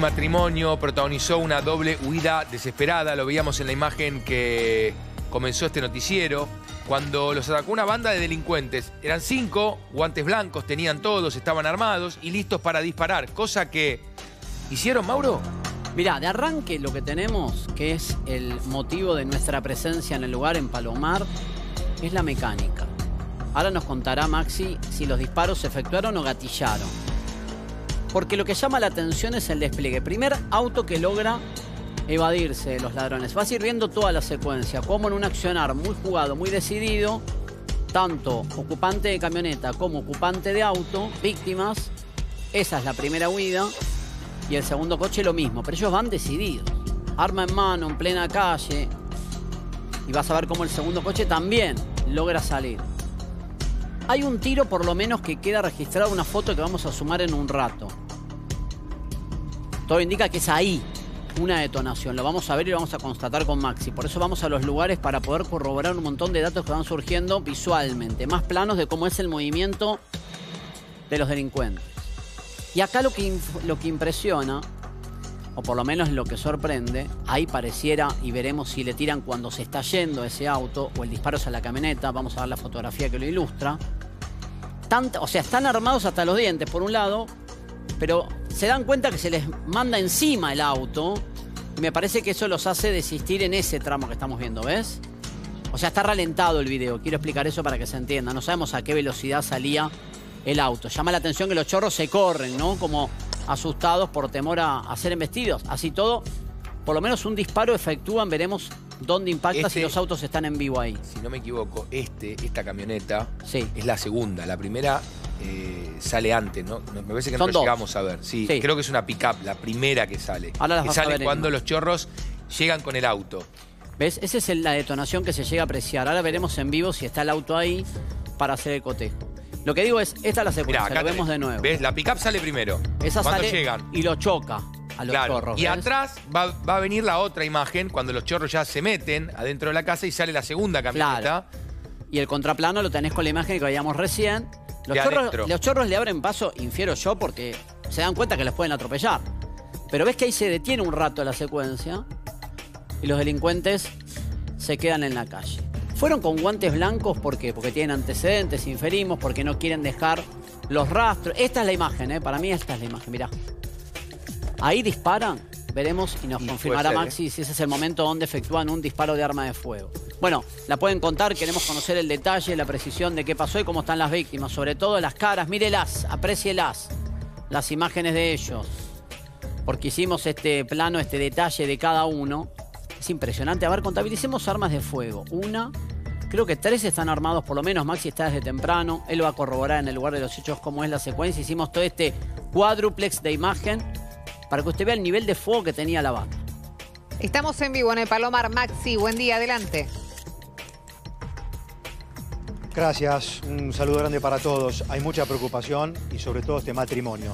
matrimonio, protagonizó una doble huida desesperada, lo veíamos en la imagen que comenzó este noticiero, cuando los atacó una banda de delincuentes. Eran cinco, guantes blancos, tenían todos, estaban armados y listos para disparar, cosa que hicieron, Mauro. Mirá, de arranque lo que tenemos, que es el motivo de nuestra presencia en el lugar en Palomar, es la mecánica. Ahora nos contará Maxi si los disparos se efectuaron o gatillaron porque lo que llama la atención es el despliegue. Primer auto que logra evadirse de los ladrones. Vas viendo toda la secuencia, como en un accionar muy jugado, muy decidido, tanto ocupante de camioneta como ocupante de auto, víctimas. Esa es la primera huida. Y el segundo coche lo mismo, pero ellos van decididos. Arma en mano, en plena calle. Y vas a ver cómo el segundo coche también logra salir. Hay un tiro por lo menos que queda registrada una foto que vamos a sumar en un rato. Todo indica que es ahí una detonación. Lo vamos a ver y lo vamos a constatar con Maxi. Por eso vamos a los lugares para poder corroborar un montón de datos que van surgiendo visualmente. Más planos de cómo es el movimiento de los delincuentes. Y acá lo que, lo que impresiona o por lo menos lo que sorprende, ahí pareciera, y veremos si le tiran cuando se está yendo ese auto, o el disparo es a la camioneta, vamos a ver la fotografía que lo ilustra. o sea, están armados hasta los dientes, por un lado, pero se dan cuenta que se les manda encima el auto, y me parece que eso los hace desistir en ese tramo que estamos viendo, ¿ves? O sea, está ralentado el video, quiero explicar eso para que se entienda, no sabemos a qué velocidad salía el auto. Llama la atención que los chorros se corren, ¿no? Como asustados por temor a, ser embestidos. Así todo, por lo menos un disparo efectúan, veremos dónde impacta si este- los autos están en vivo ahí. Si no me equivoco, este, esta camioneta sí. es la segunda. La primera eh, sale antes, ¿no? Me parece que no llegamos a ver. Sí, creo que es una pickup. la primera que sale. Ahora sale cuando los chorros llegan con el auto. ¿Ves? Esa es la detonación que se llega a apreciar. Ahora veremos en vivo si está el auto ahí para hacer el cotejo. Lo que digo es, esta es la secuencia, vemos de nuevo. ¿Ves? La pickup sale primero. Esa sale y lo choca a los chorros. Y atrás va, a venir la otra imagen cuando los chorros ya se meten adentro de la casa y sale la segunda camioneta. Y el contraplano lo tenés con la imagen que veíamos recién. Los chorros, los chorros le abren paso, infiero yo, porque se dan cuenta que los pueden atropellar. Pero ves que ahí se detiene un rato la secuencia y los delincuentes se quedan en la calle. Fueron con guantes blancos, ¿por qué? Porque tienen antecedentes, inferimos, porque no quieren dejar los rastros. Esta es la imagen, ¿eh? Para mí esta es la imagen, mirá. Ahí disparan, veremos y nos confirmará Maxi ¿eh? si ese es el momento donde efectúan un disparo de arma de fuego. Bueno, la pueden contar, queremos conocer el detalle, la precisión de qué pasó y cómo están las víctimas, sobre todo las caras, mírelas, aprécielas, las imágenes de ellos, porque hicimos este plano, este detalle de cada uno es impresionante. A ver, contabilicemos armas de fuego. Una, Creo que tres están armados, por lo menos Maxi está desde temprano. Él va a corroborar en el lugar de los hechos cómo es la secuencia. Hicimos todo este cuádruplex de imagen para que usted vea el nivel de fuego que tenía la banda. Estamos en vivo en el Palomar. Maxi, buen día, adelante. Gracias, un saludo grande para todos. Hay mucha preocupación y sobre todo este matrimonio.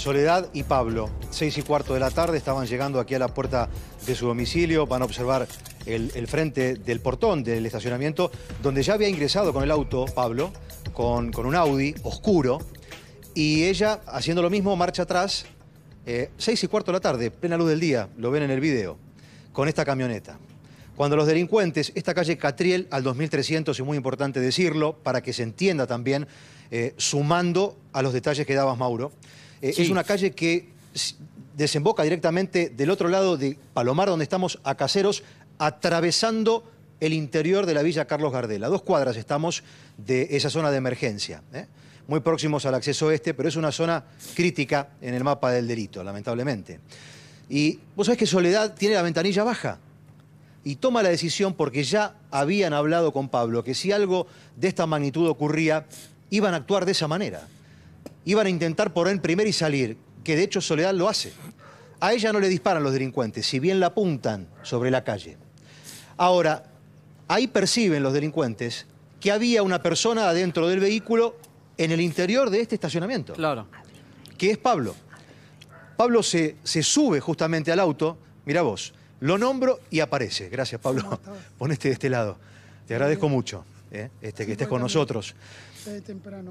Soledad y Pablo. Seis y cuarto de la tarde estaban llegando aquí a la puerta de su domicilio. Van a observar el, frente del portón del estacionamiento, donde ya había ingresado con el auto Pablo, con, un Audi oscuro. Y ella, haciendo lo mismo, marcha atrás. Eh, seis y cuarto de la tarde, plena luz del día, lo ven en el video, con esta camioneta. Cuando los delincuentes, esta calle Catriel al 2300, es muy importante decirlo, para que se entienda también, eh, sumando a los detalles que dabas, Mauro. Eh, es una calle que desemboca directamente del otro lado de Palomar, donde estamos a Caseros, atravesando el interior de la Villa Carlos Gardela. dos cuadras estamos de esa zona de emergencia. ¿eh? Muy próximos al acceso este, pero es una zona crítica en el mapa del delito, lamentablemente. Y vos sabés que Soledad tiene la ventanilla baja y toma la decisión porque ya habían hablado con Pablo que si algo de esta magnitud ocurría, iban a actuar de esa manera iban a intentar poner él primero y salir, que de hecho Soledad lo hace. A ella no le disparan los delincuentes, si bien la apuntan sobre la calle. Ahora, ahí perciben los delincuentes que había una persona adentro del vehículo en el interior de este estacionamiento. Claro. Que es Pablo. Pablo se, se sube justamente al auto, mira vos, lo nombro y aparece. Gracias, Pablo. Ponete de este lado. Te agradezco mucho ¿eh? este, que estés con nosotros.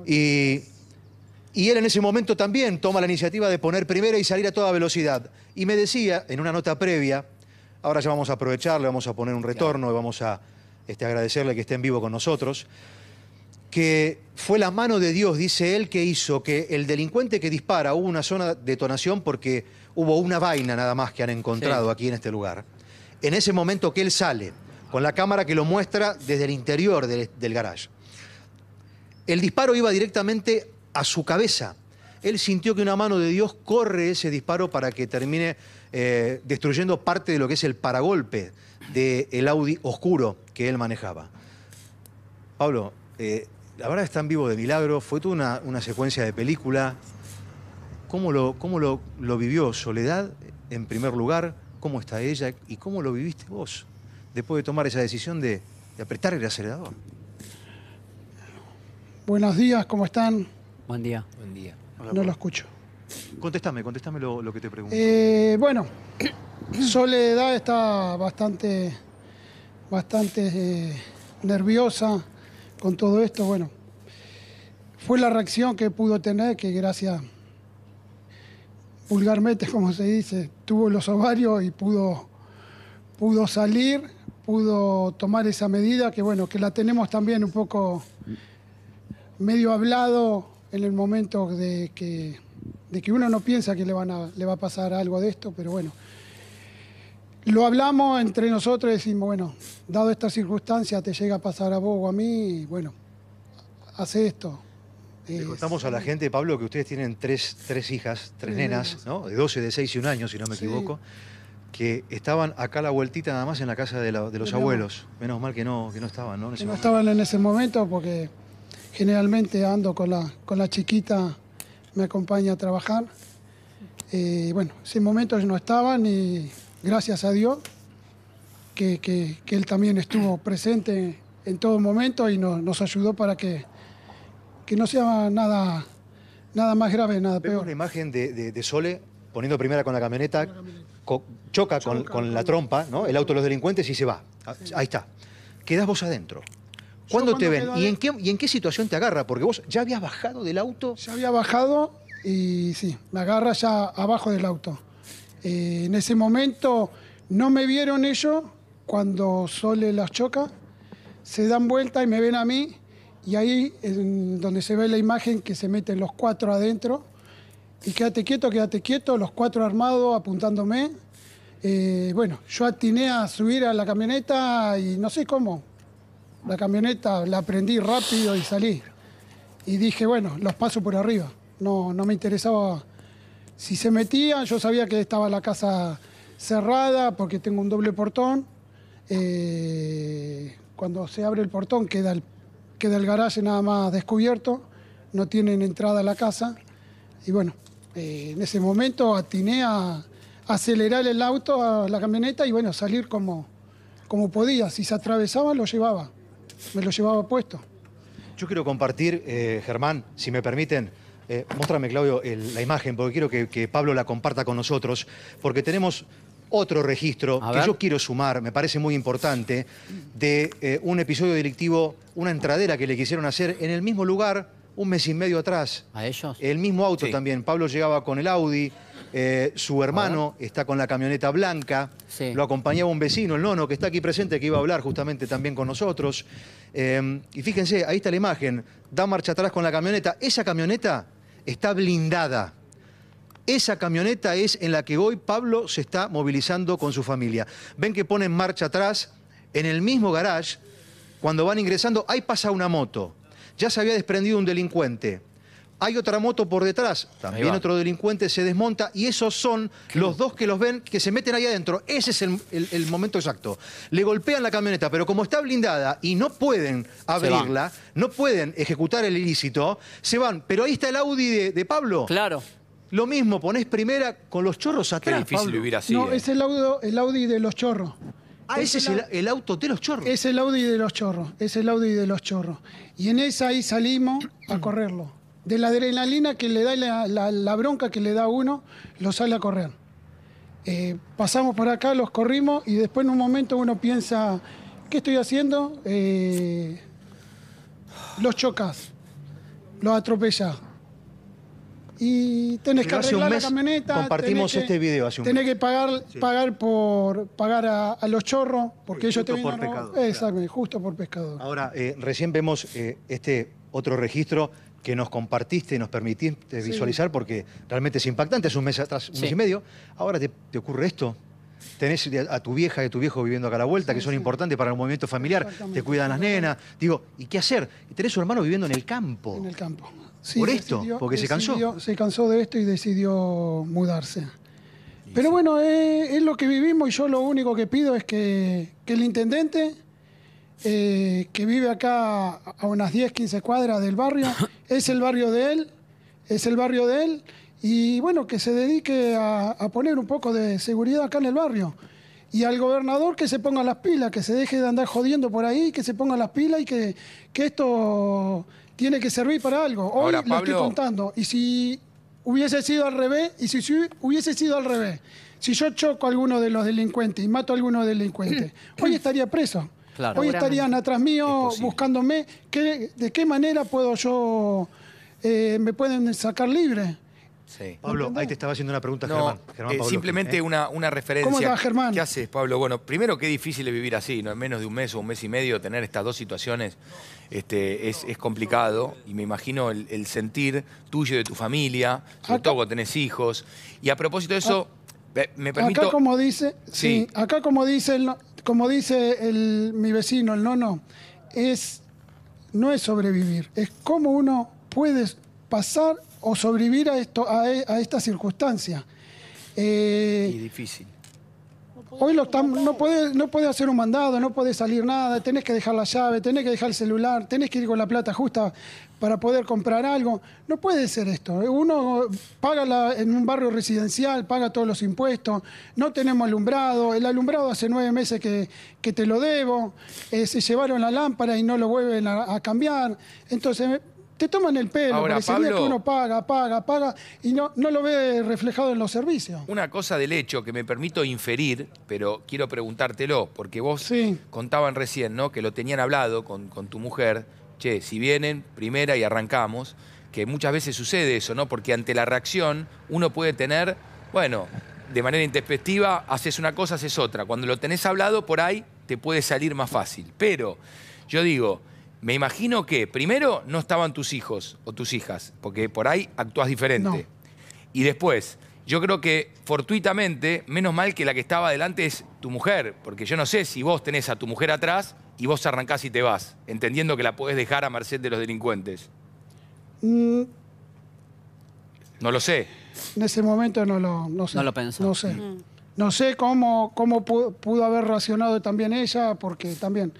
Y y él en ese momento también toma la iniciativa de poner primera y salir a toda velocidad. Y me decía, en una nota previa, ahora ya vamos a aprovechar, le vamos a poner un retorno y vamos a este, agradecerle que esté en vivo con nosotros, que fue la mano de Dios, dice él, que hizo que el delincuente que dispara, hubo una zona de detonación porque hubo una vaina nada más que han encontrado aquí en este lugar. En ese momento que él sale, con la cámara que lo muestra desde el interior del, del garage, el disparo iba directamente a su cabeza. Él sintió que una mano de Dios corre ese disparo para que termine eh, destruyendo parte de lo que es el paragolpe del Audi oscuro que él manejaba. Pablo, eh, la verdad tan vivo de milagro, fue toda una, secuencia de película. ¿Cómo, lo, lo, vivió Soledad en primer lugar? ¿Cómo está ella? ¿Y cómo lo viviste vos después de tomar esa decisión de apretar el acelerador? Buenos días, ¿cómo están? Buen día. Buen día. no lo escucho. Contéstame, contéstame lo, que te pregunto. Eh, bueno, Soledad está bastante, bastante eh, nerviosa con todo esto. Bueno, fue la reacción que pudo tener, que gracias, vulgarmente como se dice, tuvo los ovarios y pudo, pudo salir, pudo tomar esa medida, que bueno, que la tenemos también un poco medio hablado en el momento de que, que uno no piensa que le, van a, le va a pasar algo de esto, pero bueno. Lo hablamos entre nosotros y decimos, bueno, dado esta circunstancia te llega a pasar a vos o a mí, bueno, hace esto. Le contamos a la gente, Pablo, que ustedes tienen tres, hijas, tres nenas, ¿no? De 12, de 6 y un año, si no me equivoco, que estaban acá la vueltita nada más en la casa de, los abuelos. Menos mal que no, que no estaban, ¿no? no estaban en ese momento porque Generalmente ando con la, con la chiquita, me acompaña a trabajar. Eh, bueno, sin momentos no estaban y gracias a Dios que, él también estuvo presente en todo momento y nos, ayudó para que, no sea nada, nada más grave, nada peor. la imagen de, Sole poniendo primera con la camioneta, choca, con, la trompa, ¿no? el auto de los delincuentes y se va. Ah, ahí está. Quedás vos adentro. ¿Cuándo te ven? ¿Y en, qué, ¿Y en qué situación te agarra? Porque vos ya habías bajado del auto. Ya había bajado y sí, me agarra ya abajo del auto. Eh, en ese momento no me vieron ellos cuando Sole las choca, se dan vuelta y me ven a mí y ahí en donde se ve la imagen que se meten los cuatro adentro y quédate quieto, quédate quieto, los cuatro armados apuntándome. Eh, bueno, yo atiné a subir a la camioneta y no sé cómo, la camioneta la prendí rápido y salí. Y dije, bueno, los paso por arriba. No, no me interesaba si se metían. Yo sabía que estaba la casa cerrada porque tengo un doble portón. Eh, cuando se abre el portón queda el, queda el garaje nada más descubierto. No tienen entrada a la casa. Y bueno, eh, en ese momento atiné a acelerar el auto a la camioneta y bueno, salir como, como podía. Si se atravesaba, lo llevaba me lo llevaba puesto. Yo quiero compartir, eh, Germán, si me permiten, eh, muéstrame, Claudio, la imagen, porque quiero que, Pablo la comparta con nosotros, porque tenemos otro registro que yo quiero sumar, me parece muy importante, de eh, un episodio delictivo, una entradera que le quisieron hacer en el mismo lugar un mes y medio atrás. ¿A ellos? El mismo auto también. Pablo llegaba con el Audi, eh, su hermano está con la camioneta blanca. Lo acompañaba un vecino, el nono, que está aquí presente, que iba a hablar justamente también con nosotros. Em, y fíjense, ahí está la imagen. Da marcha atrás con la camioneta. Esa camioneta está blindada. Esa camioneta es en la que hoy Pablo se está movilizando con su familia. Ven que ponen marcha atrás en el mismo garage. Cuando van ingresando, ahí pasa una moto. Ya se había desprendido un delincuente hay otra moto por detrás, también otro delincuente se desmonta y esos son los dos que los ven, que se meten ahí adentro. Ese es el, momento exacto. Le golpean la camioneta, pero como está blindada y no pueden abrirla, no pueden ejecutar el ilícito, se van. Pero ahí está el Audi de, Pablo. Claro. Lo mismo, ponés primera con los chorros atrás. Qué difícil vivir No, eh. es el Audi, de los chorros. Ah, ese es el, auto de los chorros. Es el Audi de los chorros, es el Audi de los chorros. Y en esa ahí salimos a correrlo de la adrenalina que le da la, la, bronca que le da a uno, lo sale a correr. Eh, pasamos por acá, los corrimos y después en un momento uno piensa, ¿qué estoy haciendo? Eh, los chocas, los atropellas. Y tenés que arreglar la camioneta. Compartimos este video hace un Tenés que pagar, pagar por pagar a, los chorros, porque ellos te por Exacto, justo por pescador. Ahora, eh, recién vemos este otro registro que nos compartiste y nos permitiste visualizar porque realmente es impactante, es un mes atrás, un mes y medio. Ahora te, ocurre esto. Tenés a tu vieja y a tu viejo viviendo acá a la vuelta, que son importantes para el movimiento familiar, te cuidan las nenas. Digo, ¿y qué hacer? Y tenés a su hermano viviendo en el campo. En el campo. ¿Por esto? ¿Porque se cansó? Se cansó de esto y decidió mudarse. Pero bueno, es, lo que vivimos y yo lo único que pido es que, que el intendente eh, que vive acá a unas 10, 15 cuadras del barrio. Es el barrio de él, es el barrio de él. Y bueno, que se dedique a, poner un poco de seguridad acá en el barrio. Y al gobernador que se ponga las pilas, que se deje de andar jodiendo por ahí, que se ponga las pilas y que, esto tiene que servir para algo. Hoy Ahora, le estoy contando. Y si hubiese sido al revés, y si, si hubiese sido al revés, si yo choco a alguno de los delincuentes y mato a alguno de delincuentes, hoy estaría preso. Hoy estarían atrás mío buscándome de qué manera puedo yo, eh, me pueden sacar libre. Pablo, ahí te estaba haciendo una pregunta, Germán. Eh, simplemente ¿eh? una, una, referencia. ¿Cómo Germán? ¿Qué haces, Pablo? Bueno, primero, qué difícil es vivir así, ¿no? En menos de un mes o un mes y medio, tener estas dos situaciones este, es, complicado. Y me imagino el, sentir tuyo de tu familia, sobre todo cuando tenés hijos. Y a propósito de eso, me permito... Acá como dice, sí. acá como dice, como dice mi vecino, el nono, es, no es sobrevivir, es cómo uno puede pasar o sobrevivir a, esto, a, esta circunstancia. Eh, y difícil. Hoy no puede no hacer un mandado, no puede salir nada, tenés que dejar la llave, tenés que dejar el celular, tenés que ir con la plata justa para poder comprar algo. No puede ser esto. ¿eh? Uno paga en un barrio residencial, paga todos los impuestos, no tenemos alumbrado, el alumbrado hace nueve meses que, te lo debo, eh, se llevaron la lámpara y no lo vuelven a, a cambiar. Entonces, te toman el pelo, porque parecería que uno paga, paga, paga, y no, no lo ve reflejado en los servicios. Una cosa del hecho que me permito inferir, pero quiero preguntártelo, porque vos contaban recién, ¿no? Que lo tenían hablado con, con tu mujer, che, si vienen, primera y arrancamos, que muchas veces sucede eso, ¿no? Porque ante la reacción uno puede tener, bueno, de manera introspectiva haces una cosa, haces otra. Cuando lo tenés hablado, por ahí te puede salir más fácil. Pero yo digo, me imagino que, primero, no estaban tus hijos o tus hijas, porque por ahí actúas diferente. Y después, yo creo que fortuitamente, menos mal que la que estaba adelante es tu mujer, porque yo no sé si vos tenés a tu mujer atrás y vos arrancás y te vas, entendiendo que la podés dejar a merced de los delincuentes. Mm. No lo sé. En ese momento no lo no sé. No lo sé. Mm. No sé cómo, pudo, haber racionado también ella, porque también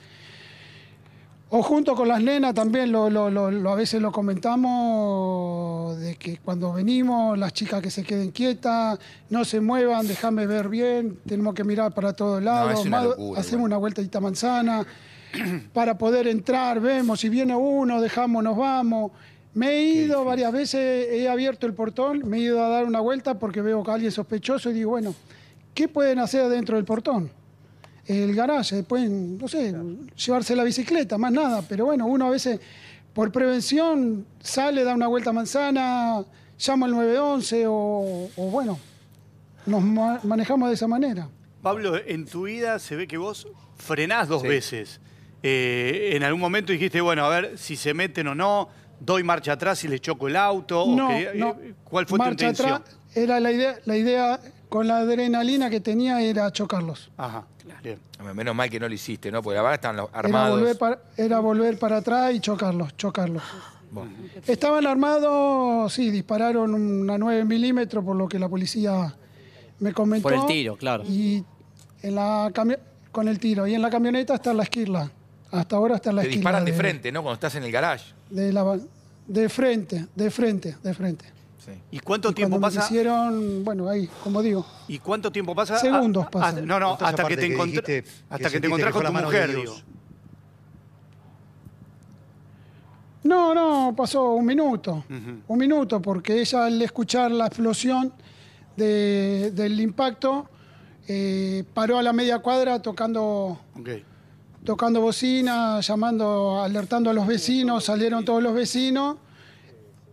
o junto con las nenas también, lo, a veces lo comentamos, de que cuando venimos, las chicas que se queden quietas, no se muevan, déjame ver bien, tenemos que mirar para todos lados, hacemos una vueltadita manzana, para poder entrar, vemos, si viene uno, dejamos, nos vamos. Me he ido varias veces, he abierto el portón, me he ido a dar una vuelta porque veo que alguien sospechoso y digo, bueno, ¿qué pueden hacer dentro del portón? el garaje, después, no sé, llevarse la bicicleta, más nada. Pero bueno, uno a veces por prevención sale, da una vuelta a manzana, llama al 911 o, o bueno, nos manejamos de esa manera. Pablo, en tu vida se ve que vos frenás dos veces. Eh, en algún momento dijiste, bueno, a ver si se meten o no, doy marcha atrás y les choco el auto. Eh, ¿Cuál fue marcha tu intención? era la idea, la idea con la adrenalina que tenía era chocarlos. Ajá, claro. Ah, menos mal que no lo hiciste, ¿no? Porque la están armados. Era volver, para, atrás y chocarlos, chocarlos. Estaban armados, sí, dispararon una 9 milímetros, por lo que la policía me comentó. Por el tiro, claro. Y en la con el tiro. Y en la camioneta está la esquirla. Hasta ahora está la esquirla. Te disparan de, de, frente, ¿no? Cuando estás en el garage. De, la, de frente, de frente, de frente. ¿Y cuánto tiempo pasa? Hicieron, bueno, ahí, como digo. ¿Y cuánto tiempo pasa? Ah, segundos ah, no, no, hasta que te, encontraste hasta que te encontrás con la mujer, digo. No, no, pasó un minuto. Un minuto, porque ella al escuchar la explosión del impacto eh, paró a la media cuadra tocando, tocando bocina, llamando, alertando a los vecinos, salieron todos los vecinos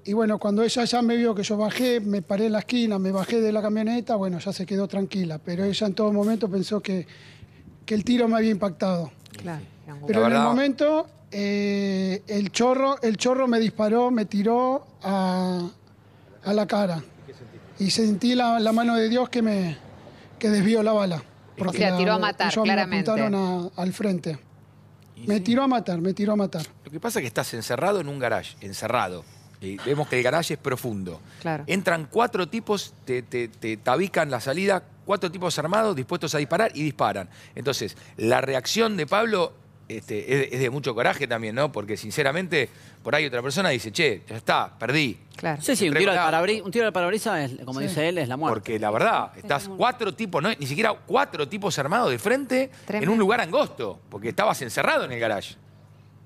y bueno, cuando ella ya me vio que yo bajé, me paré en la esquina, me bajé de la camioneta, bueno, ya se quedó tranquila. Pero ella en todo momento pensó que, que el tiro me había impactado. Claro. Pero en el momento, eh, el, chorro, el chorro me disparó, me tiró a, a la cara. Y sentí la, mano de Dios que me desvió la bala. Porque tiró a matar, Me apuntaron al frente. Me tiró a matar, me tiró a matar. Lo que pasa es que estás encerrado en un garage, encerrado vemos que el garaje es profundo. Entran cuatro tipos, te, te, tabican la salida, cuatro tipos armados dispuestos a disparar y disparan. Entonces, la reacción de Pablo este, es, de mucho coraje también, ¿no? Porque sinceramente, por ahí otra persona dice, che, ya está, perdí. Sí, sí, un tiro, al parabrisas, como dice él, es la muerte. Porque la verdad, estás cuatro tipos, no, ni siquiera cuatro tipos armados de frente en un lugar angosto, porque estabas encerrado en el garage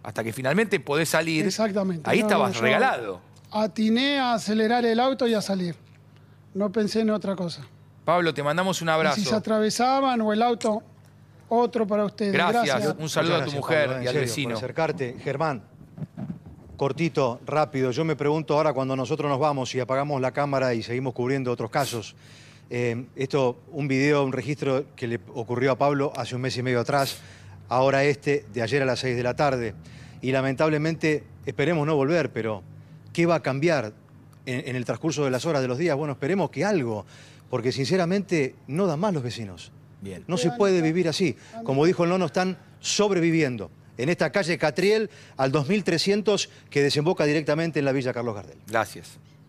hasta que finalmente podés salir. Exactamente. Ahí estabas regalado atiné a acelerar el auto y a salir. No pensé en otra cosa. Pablo, te mandamos un abrazo. si se atravesaban o el auto, otro para ustedes. Gracias. Un saludo a tu mujer y al vecino. acercarte. Germán, cortito, rápido. Yo me pregunto ahora cuando nosotros nos vamos y apagamos la cámara y seguimos cubriendo otros casos. Eh, esto, un video, un registro que le ocurrió a Pablo hace un mes y medio atrás. Ahora este, de ayer a las 6 de la tarde. Y lamentablemente, esperemos no volver, pero ¿Qué va a cambiar en, el transcurso de las horas, de los días? Bueno, esperemos que algo, porque sinceramente no dan más los vecinos. No se puede vivir así. Como dijo el nono, están sobreviviendo en esta calle Catriel al 2300 que desemboca directamente en la Villa Carlos Gardel. Gracias.